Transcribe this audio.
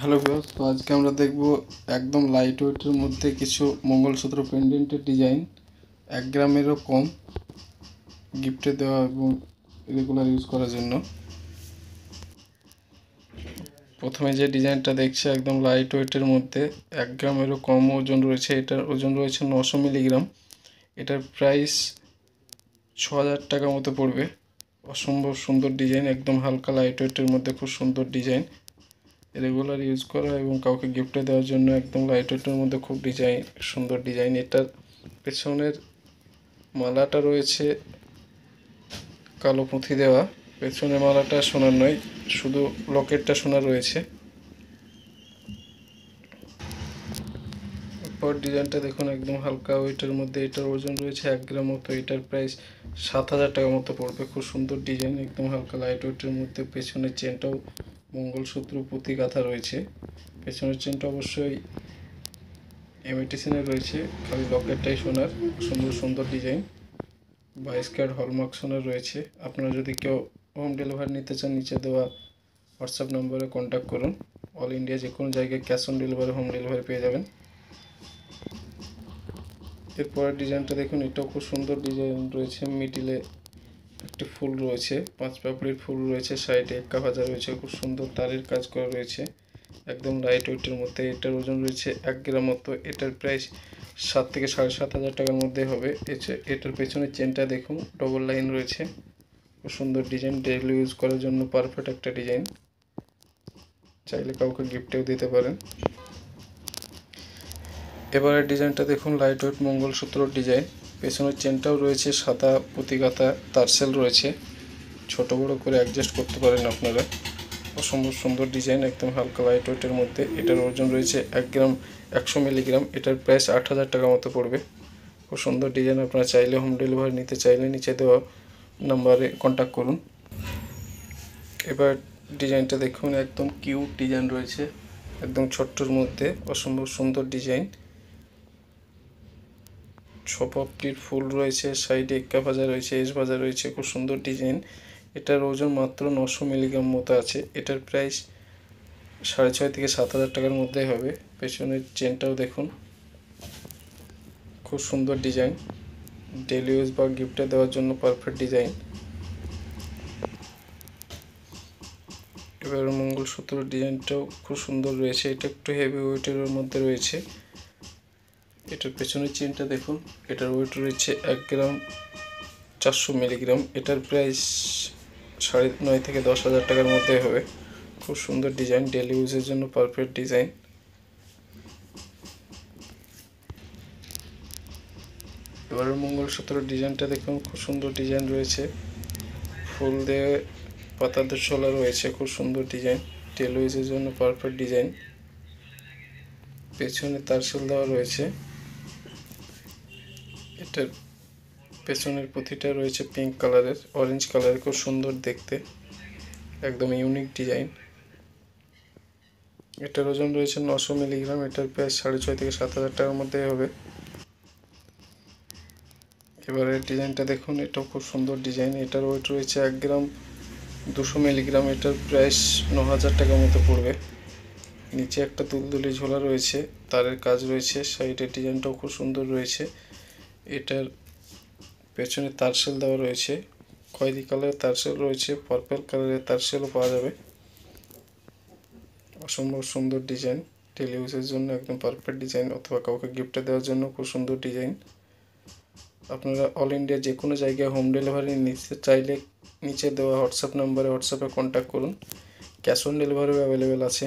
hello viewers তো আজকে আমরা দেখব একদম লাইট ওয়েটের মধ্যে কিছু মঙ্গলসূত্র পেন্ডেন্টের ডিজাইন এক গ্রামেরও কম গিফটে দেওয়া এবং রেগুলার ইউজ করার জন্য প্রথমে যে ডিজাইনটা দেখছি একদম লাইট ওয়েটের মধ্যে এক গ্রামেরও কম ওজন রয়েছে এটার ওজন রয়েছে নশো মিলিগ্রাম এটার প্রাইস ছ হাজার টাকা মতো পড়বে অসম্ভব সুন্দর ডিজাইন একদম হালকা লাইট ওয়েটের মধ্যে খুব সুন্দর ডিজাইন রেগুলার ইউজ করা এবং কাউকে গিফটে দেওয়ার জন্য একদম লাইট ওয়েটের মধ্যে খুব ডিজাইন সুন্দর ডিজাইন এটার পেছনের মালাটা রয়েছে কালো পুঁথি দেওয়া পেছনের মালাটা সোনার নয় শুধু লকেটটা সোনা রয়েছে উপর ডিজাইনটা দেখুন একদম হালকা ওইটার মধ্যে এটার ওজন রয়েছে এক গ্রাম মতো এটার প্রাইস সাত হাজার টাকার মতো পড়বে খুব সুন্দর ডিজাইন একদম হালকা লাইট ওয়েটের মধ্যে পেছনের চেনটাও মঙ্গলসূত্র পুঁতিগাঁথা রয়েছে পেছনের চেনটা অবশ্যই এমিটেশনের রয়েছে খালি লকেটটাই সোনার সুন্দর সুন্দর ডিজাইন বাইশ কার্ড হলমার্ক সোনার রয়েছে আপনারা যদি কেউ হোম ডেলিভারি নিতে চান নিচে দেওয়া হোয়াটসঅ্যাপ নম্বরে কন্ট্যাক্ট করুন অল ইন্ডিয়া যে কোনো জায়গায় cash on delivery home delivery পেয়ে যাবেন এরপরের ডিজাইনটা দেখুন এটাও খুব সুন্দর ডিজাইন রয়েছে মিডিলে একটি ফুল রয়েছে পাঁচ পাপড়ির ফুল রয়েছে সাইডে এক্কা ভাজা রয়েছে খুব সুন্দর তারের কাজ করা রয়েছে একদম লাইট ওয়েটের মধ্যে এটার ওজন রয়েছে এক গ্রাম মতো এটার প্রাইস সাত থেকে সাড়ে সাত হাজার টাকার মধ্যে হবে এটার পেছনে চেনটা দেখুন ডবল লাইন রয়েছে খুব সুন্দর ডিজাইন ডেইলি ইউজ করার জন্য পারফেক্ট একটা ডিজাইন চাইলে কাউকে গিফটেও দিতে পারেন এবারে ডিজাইনটা দেখুন লাইট ওয়েট মঙ্গলসূত্র ডিজাইন পেছনের চেনটাও রয়েছে সাদা পুঁতিকাতা তারসেল রয়েছে ছোট বড় করে অ্যাডজাস্ট করতে পারেন আপনারা অসম্ভব সুন্দর ডিজাইন একদম হালকা লাইট ওয়েটের মধ্যে এটার ওজন রয়েছে এক গ্রাম একশো মিলিগ্রাম এটার প্রাইস আট হাজার টাকা মতো পড়বে খুব সুন্দর ডিজাইন আপনারা চাইলে হোম ডেলিভারি নিতে চাইলে নিচে দেওয়া নাম্বারে কন্ট্যাক্ট করুন এবার ডিজাইনটা দেখুন একদম কিউট ডিজাইন রয়েছে একদম ছোট্টর মধ্যে অসম্ভব সুন্দর ডিজাইন ছপাপটির ফুল রয়েছে সাইডে এক্কা ভাজা রয়েছে এস ভাজা রয়েছে খুব সুন্দর ডিজাইন এটার ওজন মাত্র নশো মিলিগ্রাম মতো আছে এটার প্রাইস সাড়ে ছয় থেকে সাত হাজার টাকার মধ্যে হবে পেছনের চেনটাও দেখুন খুব সুন্দর ডিজাইন ডেলি ইউজ বা গিফটে দেওয়ার জন্য পারফেক্ট ডিজাইন এবার মঙ্গলসূত্র ডিজাইনটাও খুব সুন্দর রয়েছে এটা একটু হেভি ওয়েটের মধ্যে রয়েছে এটার পেছনের চেনটা দেখুন এটার ওয়েট রয়েছে এক গ্রাম চারশো মিলিগ্রাম এটার প্রাইস সাড়ে নয় থেকে দশ হাজার টাকার মধ্যে হবে খুব সুন্দর ডিজাইন ডেলি ইউজের জন্য পারফেক্ট ডিজাইন এবার মঙ্গলসূত্র ডিজাইনটা দেখুন খুব সুন্দর ডিজাইন রয়েছে ফুল দিয়ে পাতা দোসলা রয়েছে খুব সুন্দর ডিজাইন টেলুইজের জন্য পারফেক্ট ডিজাইন পেছনে তারসেল দেওয়া রয়েছে এটার পেছনের প্রতিটা রয়েছে পিঙ্ক কালারের অরেঞ্জ কালারের খুব সুন্দর দেখতে একদম ইউনিক ডিজাইন এটার ওজন রয়েছে নশো মিলিগ্রাম এটার প্রাইস সাড়ে ছয় থেকে সাত হাজার টাকার মধ্যে হবে এবারে ডিজাইনটা দেখুন এটাও খুব সুন্দর ডিজাইন এটার ওয়েট রয়েছে এক গ্রাম দুশো মিলিগ্রাম এটার প্রাইস ন হাজার টাকার মতো পড়বে নিচে একটা দুলদুলি ঝোলা রয়েছে তারের কাজ রয়েছে সাইডের ডিজাইনটাও খুব সুন্দর রয়েছে এটার পেছনে তারসেল দেওয়া রয়েছে খয়েরি কালারের তারসেল রয়েছে পার্পেল কালারের তারসেলও পাওয়া যাবে অসম্ভব সুন্দর ডিজাইন ডেলি ইউজের জন্য একদম পারফেক্ট ডিজাইন অথবা কাউকে গিফটে দেওয়ার জন্য খুব সুন্দর ডিজাইন আপনারা অল ইন্ডিয়া যে কোনো জায়গায় হোম ডেলিভারি নিতে চাইলে নিচে দেওয়া হোয়াটসঅ্যাপ নাম্বারে হোয়াটসঅ্যাপে কন্ট্যাক্ট করুন ক্যাশ অন ডেলিভারিও অ্যাভেলেবেল আছে